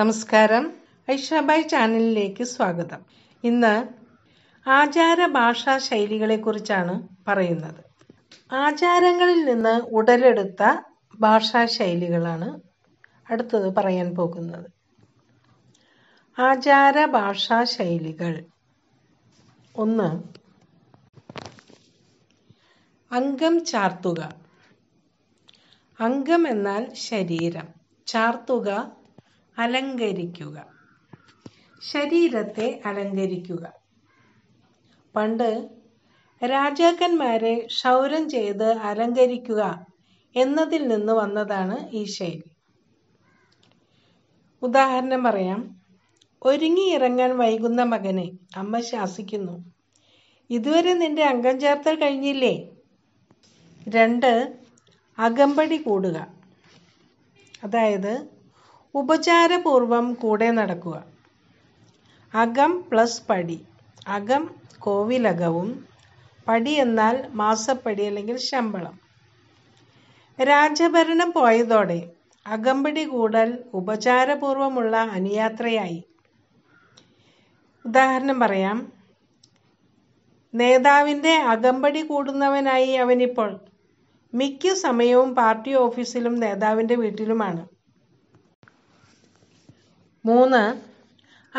നമസ്കാരം ഐഷാബായ് ചാനലിലേക്ക് സ്വാഗതം ഇന്ന് ആചാര ഭാഷാ ശൈലികളെക്കുറിച്ചാണ് പറയുന്നത് ആചാരങ്ങളിൽ നിന്ന് ഉടലെടുത്ത ഭാഷാ ശൈലികളാണ് അടുത്തത് പറയാൻ പോകുന്നത് ആചാര ഭാഷാ ശൈലികൾ ഒന്ന് അംഗം ചാർത്തുക അംഗം എന്നാൽ ശരീരം ചാർത്തുക അലങ്കരിക്കുക ശരീരത്തെ അലങ്കരിക്കുക പണ്ട് രാജാക്കന്മാരെ ക്ഷൗരം ചെയ്ത് അലങ്കരിക്കുക എന്നതിൽ നിന്ന് വന്നതാണ് ഈ ശൈലി ഉദാഹരണം പറയാം ഒരുങ്ങിയിറങ്ങാൻ വൈകുന്ന മകനെ അമ്മ ശാസിക്കുന്നു ഇതുവരെ നിന്റെ അംഗം ചേർത്തൽ കഴിഞ്ഞില്ലേ രണ്ട് അകമ്പടി കൂടുക അതായത് ഉപചാരപൂർവം കൂടെ നടക്കുക അകം പ്ലസ് പടി അകം കോവിലകവും പടി എന്നാൽ മാസപ്പടി അല്ലെങ്കിൽ ശമ്പളം രാജഭരണം പോയതോടെ അകമ്പടി കൂടൽ ഉപചാരപൂർവമുള്ള അനുയാത്രയായി ഉദാഹരണം പറയാം നേതാവിൻ്റെ അകമ്പടി കൂടുന്നവനായി അവനിപ്പോൾ മിക്ക സമയവും പാർട്ടി ഓഫീസിലും നേതാവിൻ്റെ വീട്ടിലുമാണ് മൂന്ന്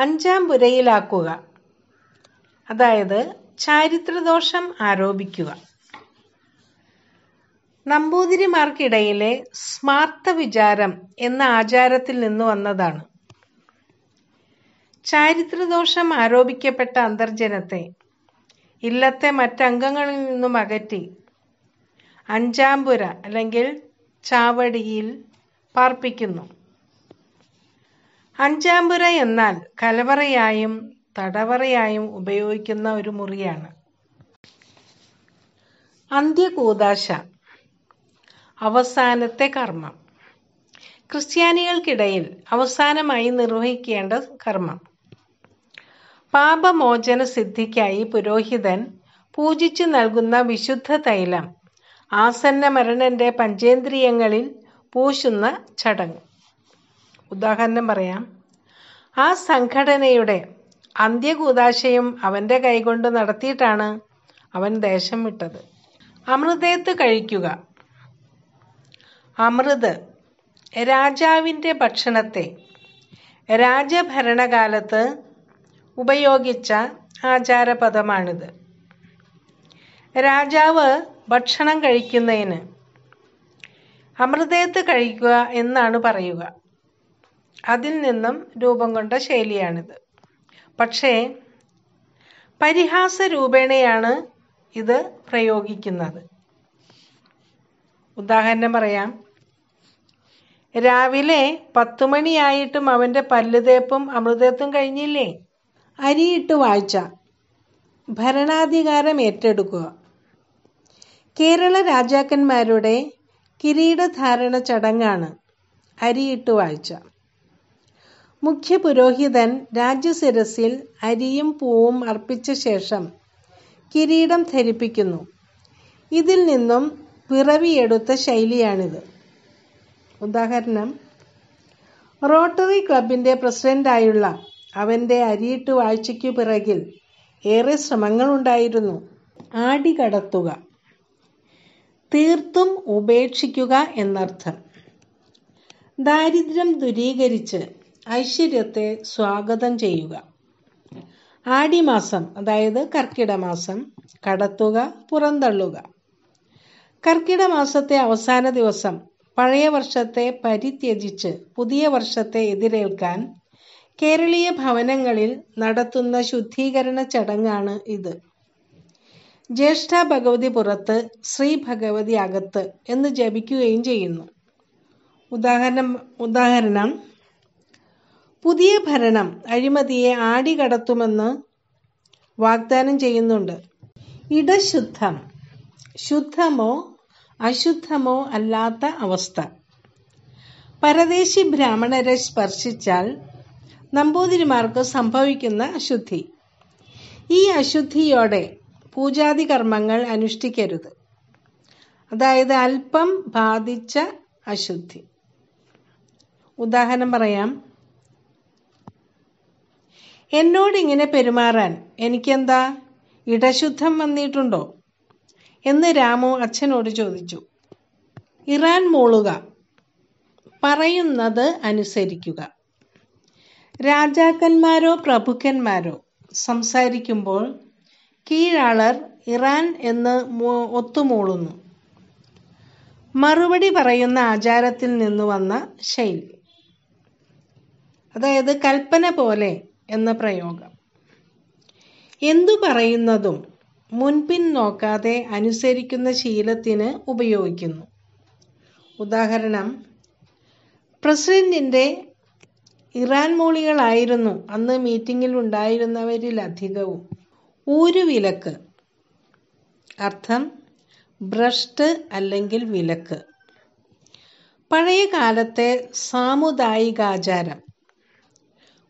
അഞ്ചാം പുരയിലാക്കുക അതായത് ചാരിത്രദോഷം ആരോപിക്കുക നമ്പൂതിരിമാർക്കിടയിലെ സ്മാർത്ത വിചാരം എന്ന ആചാരത്തിൽ നിന്ന് വന്നതാണ് ചാരിത്രദോഷം ആരോപിക്കപ്പെട്ട അന്തർജനത്തെ ഇല്ലത്തെ മറ്റംഗങ്ങളിൽ നിന്നും അകറ്റി അഞ്ചാംപുര അല്ലെങ്കിൽ ചാവടിയിൽ പാർപ്പിക്കുന്നു അഞ്ചാമ്പുര എന്നാൽ കലവറയായും തടവറയായും ഉപയോഗിക്കുന്ന ഒരു മുറിയാണ് അന്ത്യകൂദാശ അവസാനത്തെ കർമ്മം ക്രിസ്ത്യാനികൾക്കിടയിൽ അവസാനമായി നിർവഹിക്കേണ്ട കർമ്മം പാപമോചന സിദ്ധിക്കായി പുരോഹിതൻ പൂജിച്ചു നൽകുന്ന വിശുദ്ധ തൈലം ആസന്ന മരണന്റെ പഞ്ചേന്ദ്രിയങ്ങളിൽ പൂശുന്ന ചടങ്ങ് ഉദാഹരണം പറയാം ആ സംഘടനയുടെ അന്ത്യകൂതാശയും അവൻ്റെ കൈകൊണ്ട് നടത്തിയിട്ടാണ് അവൻ ദേശം വിട്ടത് അമൃതേത്ത് കഴിക്കുക അമൃത് രാജാവിൻ്റെ ഭക്ഷണത്തെ രാജഭരണകാലത്ത് ഉപയോഗിച്ച ആചാരപദമാണിത് രാജാവ് ഭക്ഷണം കഴിക്കുന്നതിന് അമൃതേത്ത് കഴിക്കുക എന്നാണ് പറയുക അതിൽ നിന്നും രൂപം കൊണ്ട ശൈലിയാണിത് പക്ഷേ പരിഹാസ രൂപേണയാണ് ഇത് പ്രയോഗിക്കുന്നത് ഉദാഹരണം പറയാം രാവിലെ പത്തു മണിയായിട്ടും അവൻ്റെ പല്ലുതേപ്പും അമൃതത്വം കഴിഞ്ഞില്ലേ അരിയിട്ട് വായിച്ച ഭരണാധികാരം ഏറ്റെടുക്കുക കേരള രാജാക്കന്മാരുടെ കിരീടധാരണ ചടങ്ങാണ് അരിയിട്ട് വായിച്ച മുഖ്യപുരോഹിതൻ രാജ്യശിരസിൽ അരിയും പൂവും അർപ്പിച്ച ശേഷം കിരീടം ധരിപ്പിക്കുന്നു ഇതിൽ നിന്നും പിറവിയെടുത്ത ശൈലിയാണിത് ഉദാഹരണം റോട്ടറി ക്ലബിൻ്റെ പ്രസിഡൻ്റായുള്ള അവൻ്റെ അരിയിട്ട് വാഴ്ചയ്ക്കു പിറകിൽ ഏറെ ശ്രമങ്ങളുണ്ടായിരുന്നു കടത്തുക തീർത്തും ഉപേക്ഷിക്കുക എന്നർത്ഥം ദാരിദ്ര്യം ദുരീകരിച്ച് ഐശ്വര്യത്തെ സ്വാഗതം ചെയ്യുക ആടിമാസം അതായത് കർക്കിടമാസം കടത്തുക പുറന്തള്ളുക കർക്കിടമാസത്തെ അവസാന ദിവസം പഴയ വർഷത്തെ പരിത്യജിച്ച് പുതിയ വർഷത്തെ എതിരേൽക്കാൻ കേരളീയ ഭവനങ്ങളിൽ നടത്തുന്ന ശുദ്ധീകരണ ചടങ്ങാണ് ഇത് ജ്യേഷ്ഠ ഭഗവതി പുറത്ത് ശ്രീ ഭഗവതി അകത്ത് എന്ന് ജപിക്കുകയും ചെയ്യുന്നു ഉദാഹരണം ഉദാഹരണം പുതിയ ഭരണം അഴിമതിയെ ആടികടത്തുമെന്ന് വാഗ്ദാനം ചെയ്യുന്നുണ്ട് ഇടശുദ്ധം ശുദ്ധമോ അശുദ്ധമോ അല്ലാത്ത അവസ്ഥ പരദേശി ബ്രാഹ്മണരെ സ്പർശിച്ചാൽ നമ്പൂതിരിമാർക്ക് സംഭവിക്കുന്ന അശുദ്ധി ഈ അശുദ്ധിയോടെ പൂജാതി കർമ്മങ്ങൾ അനുഷ്ഠിക്കരുത് അതായത് അല്പം ബാധിച്ച അശുദ്ധി ഉദാഹരണം പറയാം എന്നോട് ഇങ്ങനെ പെരുമാറാൻ എനിക്കെന്താ ഇടശുദ്ധം വന്നിട്ടുണ്ടോ എന്ന് രാമു അച്ഛനോട് ചോദിച്ചു ഇറാൻ മൂളുക പറയുന്നത് അനുസരിക്കുക രാജാക്കന്മാരോ പ്രഭുക്കന്മാരോ സംസാരിക്കുമ്പോൾ കീഴാളർ ഇറാൻ എന്ന് ഒത്തുമൂളുന്നു മറുപടി പറയുന്ന ആചാരത്തിൽ നിന്ന് വന്ന ശൈലി അതായത് കൽപ്പന പോലെ എന്ന പ്രയോഗം എന്തു പറയുന്നതും മുൻപിൻ നോക്കാതെ അനുസരിക്കുന്ന ശീലത്തിന് ഉപയോഗിക്കുന്നു ഉദാഹരണം പ്രസിഡന്റിന്റെ ഇറാൻ മോളികളായിരുന്നു അന്ന് മീറ്റിംഗിൽ ഉണ്ടായിരുന്നവരിലധികവും ഊരുവിലക്ക് അർത്ഥം ഭ്രഷ്ട് അല്ലെങ്കിൽ വിലക്ക് പഴയ കാലത്തെ സാമുദായികാചാരം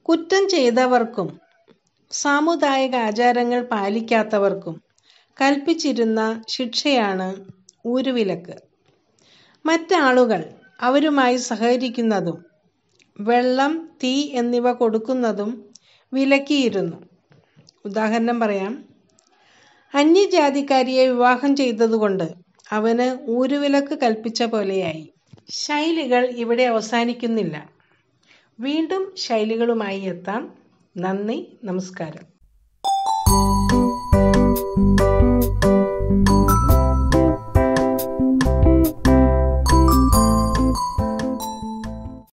കുറ്റം ചെയ്തവർക്കും സാമുദായിക ആചാരങ്ങൾ പാലിക്കാത്തവർക്കും കൽപ്പിച്ചിരുന്ന ശിക്ഷയാണ് ഊരുവിലക്ക് മറ്റാളുകൾ അവരുമായി സഹകരിക്കുന്നതും വെള്ളം തീ എന്നിവ കൊടുക്കുന്നതും വിലക്കിയിരുന്നു ഉദാഹരണം പറയാം അന്യജാതിക്കാരിയെ വിവാഹം ചെയ്തതുകൊണ്ട് അവന് ഊരുവിലക്ക് കൽപ്പിച്ച പോലെയായി ശൈലികൾ ഇവിടെ അവസാനിക്കുന്നില്ല വീണ്ടും ശൈലികളുമായി എത്താം നന്ദി നമസ്കാരം